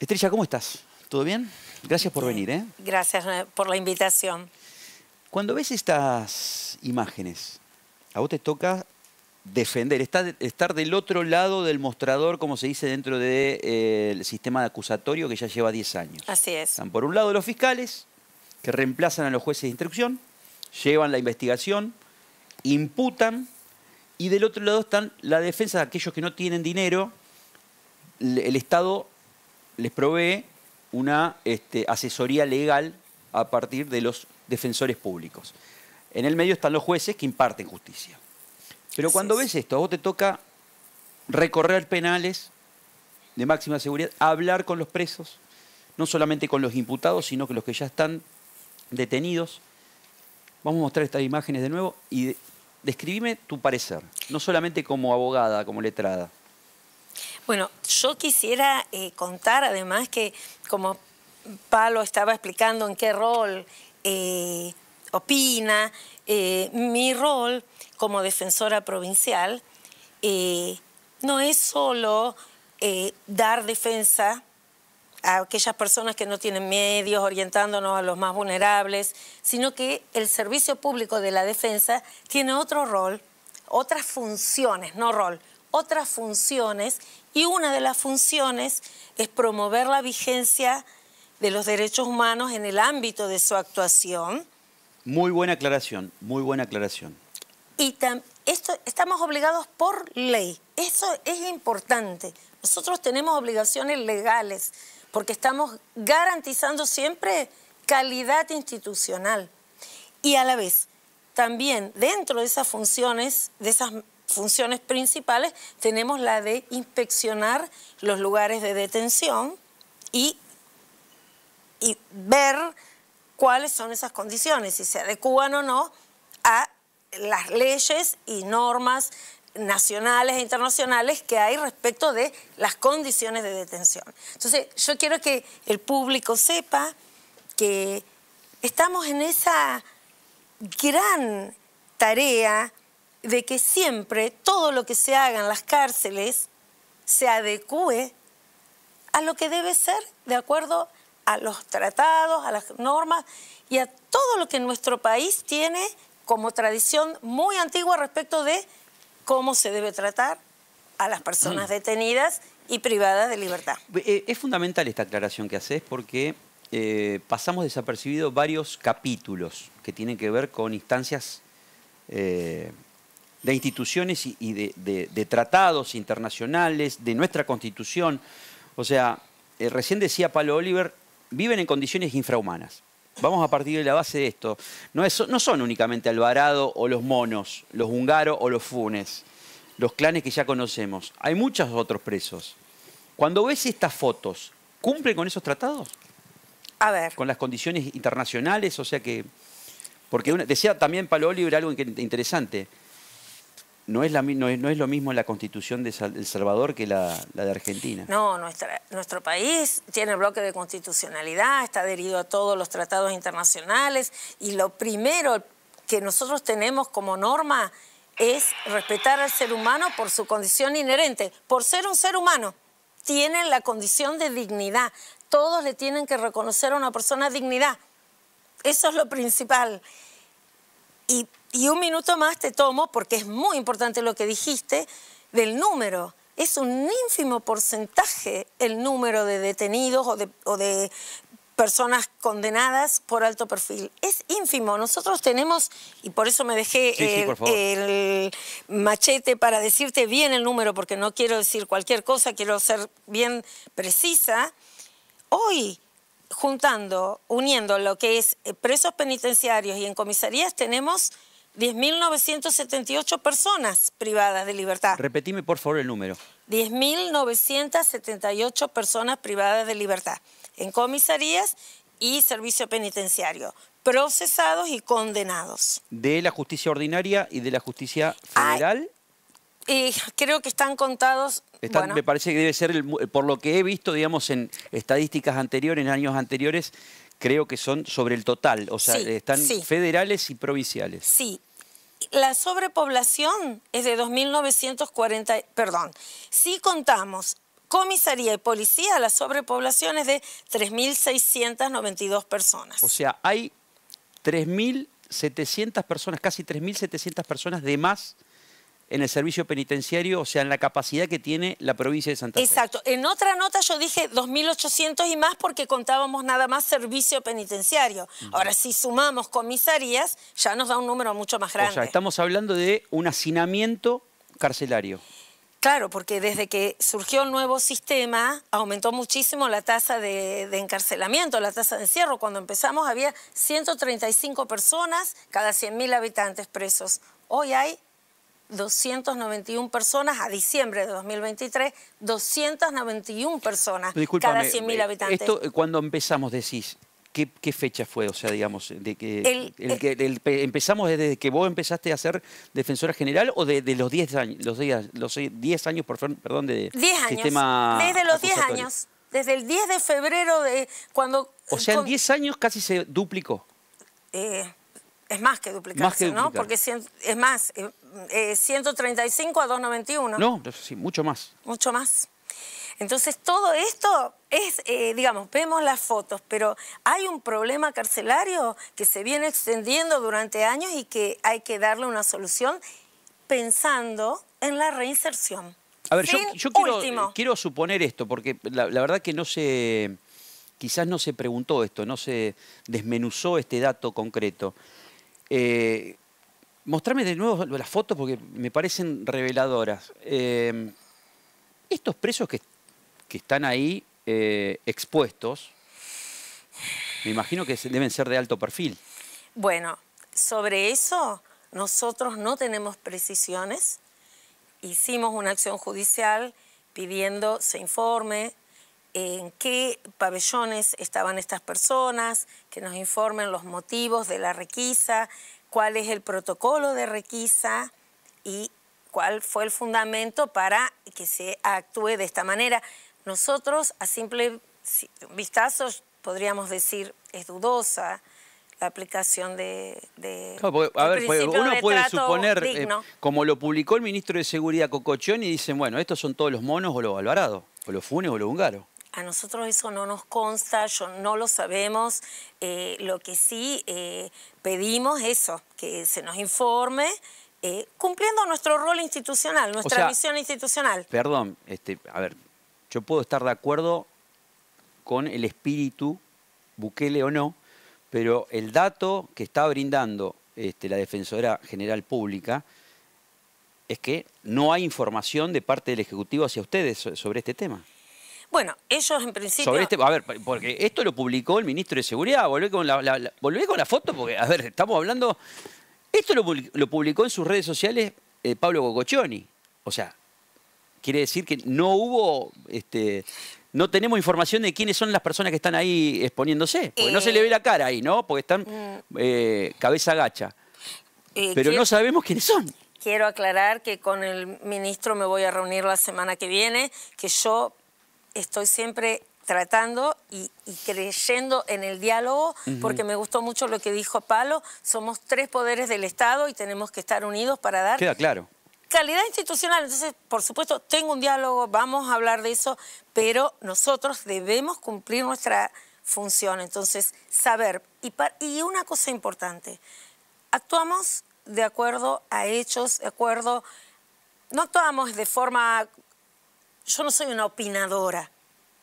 Estrella, ¿cómo estás? ¿Todo bien? Gracias por venir. ¿eh? Gracias eh, por la invitación. Cuando ves estas imágenes, a vos te toca defender, estar, del otro lado del mostrador, como se dice dentro del eh, sistema de acusatorio que ya lleva 10 años. Así es. Están por un lado los fiscales, que reemplazan a los jueces de instrucción, llevan la investigación, imputan, y del otro lado están la defensa de aquellos que no tienen dinero, el Estado les provee una este, asesoría legal a partir de los defensores públicos. En el medio están los jueces que imparten justicia. Pero cuando ves esto, a vos te toca recorrer penales de máxima seguridad, hablar con los presos, no solamente con los imputados, sino con los que ya están detenidos. Vamos a mostrar estas imágenes de nuevo y describime tu parecer, no solamente como abogada, como letrada. Bueno, yo quisiera eh, contar además que, como Palo estaba explicando en qué rol eh, opina, eh, mi rol como defensora provincial no es solo dar defensa a aquellas personas que no tienen medios, orientándonos a los más vulnerables, sino que el servicio público de la defensa tiene otro rol, otras funciones, no rol, otras funciones y una de las funciones es promover la vigencia de los derechos humanos en el ámbito de su actuación. Muy buena aclaración, muy buena aclaración. Y esto, estamos obligados por ley, eso es importante. Nosotros tenemos obligaciones legales porque estamos garantizando siempre calidad institucional. Y a la vez, también dentro de esas funciones, de esas funciones principales tenemos la de inspeccionar los lugares de detención y, y ver cuáles son esas condiciones, si se adecúan o no a las leyes y normas nacionales e internacionales que hay respecto de las condiciones de detención. Entonces, yo quiero que el público sepa que estamos en esa gran tarea de que siempre todo lo que se haga en las cárceles se adecue a lo que debe ser, de acuerdo a los tratados, a las normas y a todo lo que nuestro país tiene como tradición muy antigua respecto de cómo se debe tratar a las personas mm. detenidas y privadas de libertad. Eh, es fundamental esta aclaración que haces porque eh, pasamos desapercibido varios capítulos que tienen que ver con instancias eh, de instituciones y, de, tratados internacionales, de nuestra constitución. O sea, eh, recién decía Pablo Oliver, viven en condiciones infrahumanas. Vamos a partir de la base de esto. No, son únicamente Alvarado o los monos, los húngaros o los funes, los clanes que ya conocemos. Hay muchos otros presos. Cuando ves estas fotos, ¿cumplen con esos tratados? A ver. Con las condiciones internacionales, o sea que... Porque decía también Pablo Oliver algo interesante no es, no lo mismo la constitución de El Salvador que la, de Argentina. No, nuestro país tiene bloque de constitucionalidad, está adherido a todos los tratados internacionales y lo primero que nosotros tenemos como norma es respetar al ser humano por su condición inherente, por ser un ser humano. tiene la condición de dignidad. Todos le tienen que reconocer a una persona dignidad. Eso es lo principal. Y y un minuto más te tomo porque es muy importante lo que dijiste del número. Es un ínfimo porcentaje el número de detenidos o de, o de personas condenadas por alto perfil. Es ínfimo. Nosotros tenemos, y por eso me dejé eh, el, machete para decirte bien el número, porque no quiero decir cualquier cosa, quiero ser bien precisa. Hoy, juntando, uniendo lo que es eh, presos penitenciarios y en comisarías, tenemos 10.978 personas privadas de libertad. Repetime por favor el número. 10.978 personas privadas de libertad en comisarías y servicio penitenciario, procesados y condenados. ¿De la justicia ordinaria y de la justicia federal? Eh, creo que están contados Me parece que debe ser, eh, por lo que he visto, digamos, en estadísticas anteriores, en años anteriores, creo que son sobre el total, o sea, están federales y provinciales. Sí, la sobrepoblación es de 2.940, perdón, si contamos comisaría y policía, la sobrepoblación es de 3.692 personas. O sea, hay 3.700 personas, casi 3.700 personas de más en el servicio penitenciario, o sea, en la capacidad que tiene la provincia de Santa Fe. Exacto. En otra nota yo dije 2.800 y más porque contábamos nada más servicio penitenciario. Ahora, si sumamos comisarías, ya nos da un número mucho más grande. O sea, estamos hablando de un hacinamiento carcelario. Claro, porque desde que surgió el nuevo sistema aumentó muchísimo la tasa de, encarcelamiento, la tasa de encierro. Cuando empezamos había 135 personas cada 100.000 habitantes presos. Hoy hay 291 personas, a diciembre de 2023, 291 personas cada 100.000 eh, habitantes. Esto, eh, cuando empezamos, decís, ¿Qué, fecha fue? O sea, digamos, de que, el, ¿empezamos desde que vos empezaste a ser defensora general o de, los 10 años, los días, los 10 años, por, perdón, de Desde los 10 años, desde el 10 de febrero de cuando... O sea, en 10 años casi se duplicó. Eh, es más que duplicarse, ¿no? Porque es más, 135 eh, a 291. No, sí, mucho más. Mucho más. Entonces todo esto es, eh, digamos, vemos las fotos, pero hay un problema carcelario que se viene extendiendo durante años y que hay que darle una solución pensando en la reinserción. A ver, yo, eh, quiero, suponer esto, porque la, verdad que no se, quizás no se preguntó esto, no se desmenuzó este dato concreto. Eh, Mostrame de nuevo las fotos porque me parecen reveladoras. Eh, estos presos que, están ahí eh, expuestos, me imagino que deben ser de alto perfil. Bueno, sobre eso nosotros no tenemos precisiones. Hicimos una acción judicial pidiendo se informe en qué pabellones estaban estas personas, que nos informen los motivos de la requisa, cuál es el protocolo de requisa y cuál fue el fundamento para que se actúe de esta manera. Nosotros, a simple vistazo, podríamos decir, es dudosa la aplicación de... de a ver, pues, uno puede suponer, eh, como lo publicó el ministro de Seguridad Cocochón, y dicen, bueno, estos son todos los monos o los alvarados o los Funes o los húngaros. A nosotros eso no nos consta, yo no lo sabemos. Eh, lo que sí eh, pedimos eso, que se nos informe. Eh, cumpliendo nuestro rol institucional, nuestra visión misión institucional. Perdón, este, a ver, yo puedo estar de acuerdo con el espíritu, Bukele o no, pero el dato que está brindando este, la Defensora General Pública es que no hay información de parte del Ejecutivo hacia ustedes sobre este tema. Bueno, ellos en principio... Sobre este, a ver, porque esto lo publicó el ministro de Seguridad, volvé con la, con la foto, porque, a ver, estamos hablando... Esto lo, publicó en sus redes sociales eh, Pablo Gococcioni. O sea, quiere decir que no hubo... Este, no tenemos información de quiénes son las personas que están ahí exponiéndose. Porque no se le ve la cara ahí, ¿no? Porque están mm. eh, cabeza gacha. Eh, Pero no sabemos quiénes son quiero aclarar que con el ministro me voy a reunir la semana que viene, que yo estoy siempre tratando y, creyendo en el diálogo, porque me gustó mucho lo que dijo Palo, somos tres poderes del Estado y tenemos que estar unidos para dar... Queda claro. Calidad institucional, entonces, por supuesto, tengo un diálogo, vamos a hablar de eso, pero nosotros debemos cumplir nuestra función, entonces, saber. Y, y una cosa importante, actuamos de acuerdo a hechos, de acuerdo, no actuamos de forma yo no soy una opinadora.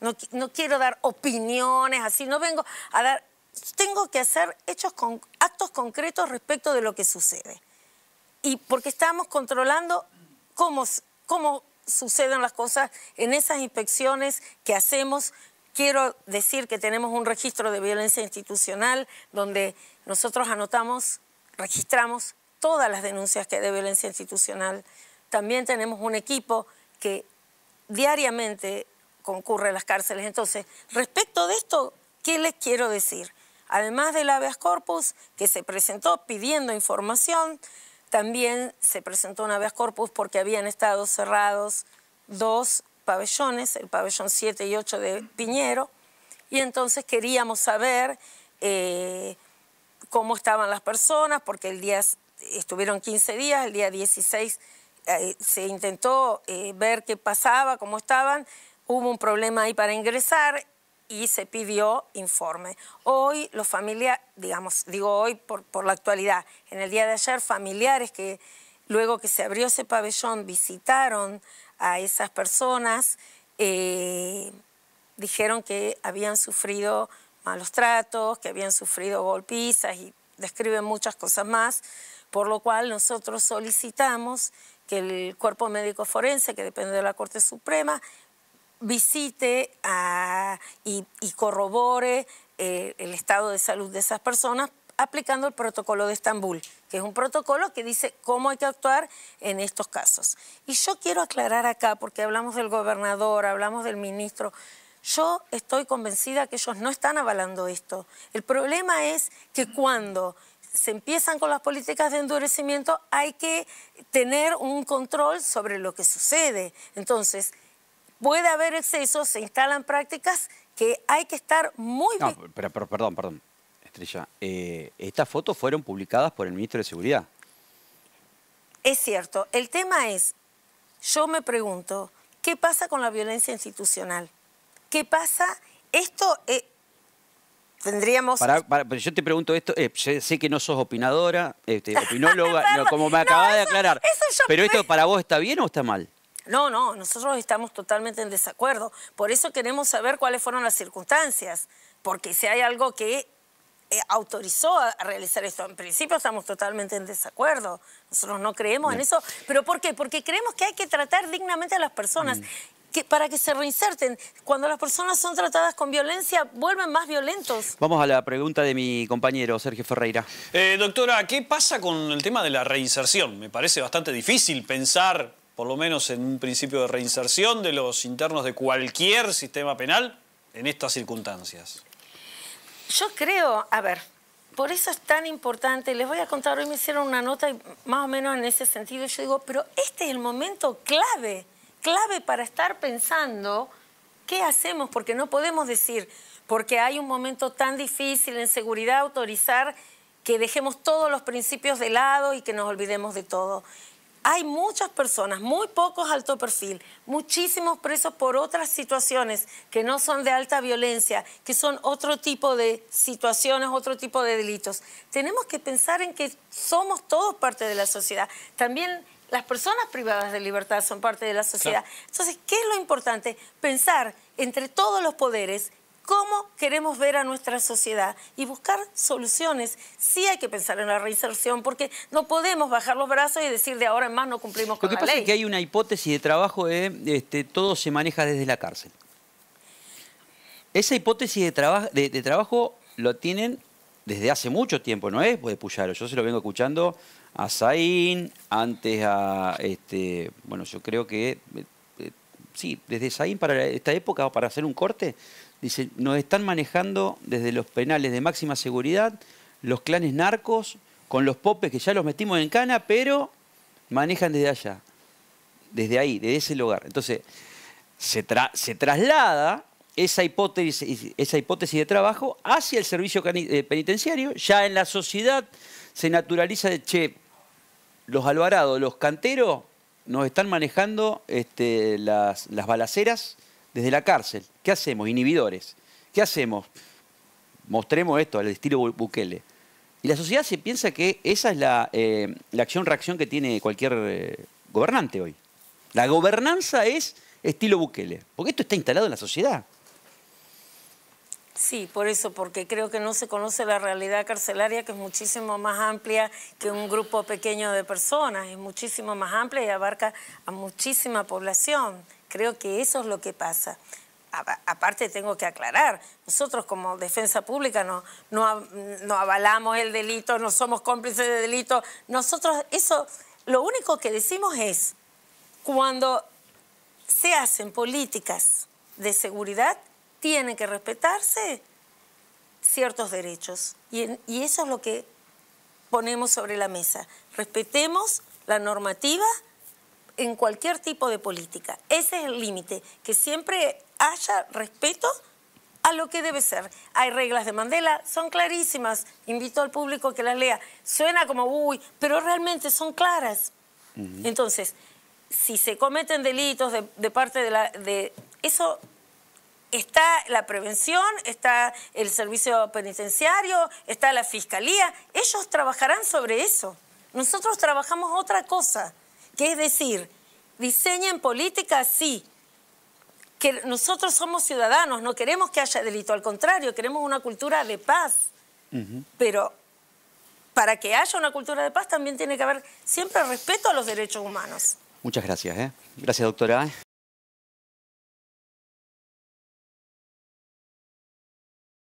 No, quiero dar opiniones así, no vengo a dar... Tengo que hacer hechos con, actos concretos respecto de lo que sucede. Y porque estamos controlando cómo, cómo suceden las cosas en esas inspecciones que hacemos. Quiero decir que tenemos un registro de violencia institucional donde nosotros anotamos, registramos todas las denuncias que hay de violencia institucional. También tenemos un equipo que diariamente concurre a las cárceles. Entonces, respecto de esto, ¿qué les quiero decir? Además del habeas corpus que se presentó pidiendo información, también se presentó un habeas corpus porque habían estado cerrados dos pabellones, el pabellón 7 y 8 de Piñero, y entonces queríamos saber eh, cómo estaban las personas, porque el día estuvieron 15 días, el día 16 eh, se intentó eh, ver qué pasaba, cómo estaban, hubo un problema ahí para ingresar y se pidió informe. Hoy los familiares, digamos, digo hoy por, la actualidad, en el día de ayer familiares que luego que se abrió ese pabellón visitaron a esas personas, eh, dijeron que habían sufrido malos tratos, que habían sufrido golpizas y describen muchas cosas más, por lo cual nosotros solicitamos que el cuerpo médico forense, que depende de la Corte Suprema, visite y, corrobore eh, el estado de salud de esas personas aplicando el protocolo de Estambul, que es un protocolo que dice cómo hay que actuar en estos casos. Y yo quiero aclarar acá, porque hablamos del gobernador, hablamos del ministro, yo estoy convencida que ellos no están avalando esto. El problema es que cuando se empiezan con las políticas de endurecimiento, hay que tener un control sobre lo que sucede. Entonces, puede haber excesos, se instalan prácticas que hay que estar muy... No, pero, perdón, perdón, Estrella. Eh, estas fotos fueron publicadas por el ministro de Seguridad. Es cierto. El tema es, yo me pregunto, ¿qué pasa con la violencia institucional? ¿Qué pasa? Esto... Eh, tendríamos... yo te pregunto esto, eh, sé que no sos opinadora, este, opinóloga, como me acabas de aclarar, pero esto para vos está bien o está mal? No, no, nosotros estamos totalmente en desacuerdo. Por eso queremos saber cuáles fueron las circunstancias, porque si hay algo que eh, autorizó a, realizar esto. En principio estamos totalmente en desacuerdo. Nosotros no creemos en eso. ¿Pero por qué? Porque creemos que hay que tratar dignamente a las personas. Mm para que se reinserten. Cuando las personas son tratadas con violencia, vuelven más violentos. Vamos a la pregunta de mi compañero Sergio Ferreira. Eh, doctora, ¿qué pasa con el tema de la reinserción? Me parece bastante difícil pensar, por lo menos en un principio de reinserción de los internos de cualquier sistema penal en estas circunstancias. Yo creo, a ver, por eso es tan importante. Les voy a contar, hoy me hicieron una nota más o menos en ese sentido. Yo digo, pero este es el momento clave clave para estar pensando qué hacemos, porque no podemos decir, porque hay un momento tan difícil en seguridad, autorizar que dejemos todos los principios de lado y que nos olvidemos de todo. Hay muchas personas, muy pocos alto perfil, muchísimos presos por otras situaciones que no son de alta violencia, que son otro tipo de situaciones, otro tipo de delitos. Tenemos que pensar en que somos todos parte de la sociedad. También las personas privadas de libertad son parte de la sociedad. Entonces, ¿qué es lo importante? Pensar entre todos los poderes cómo queremos ver a nuestra sociedad y buscar soluciones. Sí hay que pensar en la reinserción porque no podemos bajar los brazos y decir de ahora en más no cumplimos con la ley. Lo que pasa es que hay una hipótesis de trabajo de ¿eh? este, todo se maneja desde la cárcel. Esa hipótesis de, de trabajo lo tienen desde hace mucho tiempo, no es pues, de Puyaro. Yo se lo vengo escuchando a Zain, antes a, este, bueno, yo creo que, eh, eh, sí, desde Zain para esta época para hacer un corte, dice, nos están manejando desde los penales de máxima seguridad, los clanes narcos, con los popes que ya los metimos en cana, pero manejan desde allá, desde ahí, desde ese lugar. Entonces, se, se traslada esa hipótesis, de trabajo hacia el servicio eh, penitenciario. Ya en la sociedad se naturaliza de, che, los alvarados los canteros, nos están manejando este, las, balaceras desde la cárcel. ¿Qué hacemos? Inhibidores. ¿Qué hacemos? Mostremos esto al estilo Bukele. Y la sociedad se piensa que esa es la, eh, acción-reacción que tiene cualquier eh, gobernante hoy. La gobernanza es estilo Bukele, porque esto está instalado en la sociedad. Sí, por eso, porque creo que no se conoce la realidad carcelaria, que es muchísimo más amplia que un grupo pequeño de personas, es muchísimo más amplia y abarca a muchísima población. Creo que eso es lo que pasa. aparte tengo que aclarar, nosotros como defensa pública no, no, avalamos el delito, no somos cómplices de delito. Nosotros eso, lo único que decimos es, cuando se hacen políticas de seguridad, tiene que respetarse ciertos derechos. Y, eso es lo que ponemos sobre la mesa. Respetemos la normativa en cualquier tipo de política. Ese es el límite, que siempre haya respeto a lo que debe ser. Hay reglas de Mandela, son clarísimas, invito al público que las lea. Suena como, uy, pero realmente son claras. Entonces, si se cometen delitos de, parte de la... De, eso está la prevención, está el servicio penitenciario, está la fiscalía. Ellos trabajarán sobre eso. Nosotros trabajamos otra cosa, que es decir, diseñen políticas, sí, que nosotros somos ciudadanos, no queremos que haya delito, al contrario, queremos una cultura de paz. Pero para que haya una cultura de paz también tiene que haber siempre respeto a los derechos humanos. Muchas gracias. ¿eh? Gracias, doctora.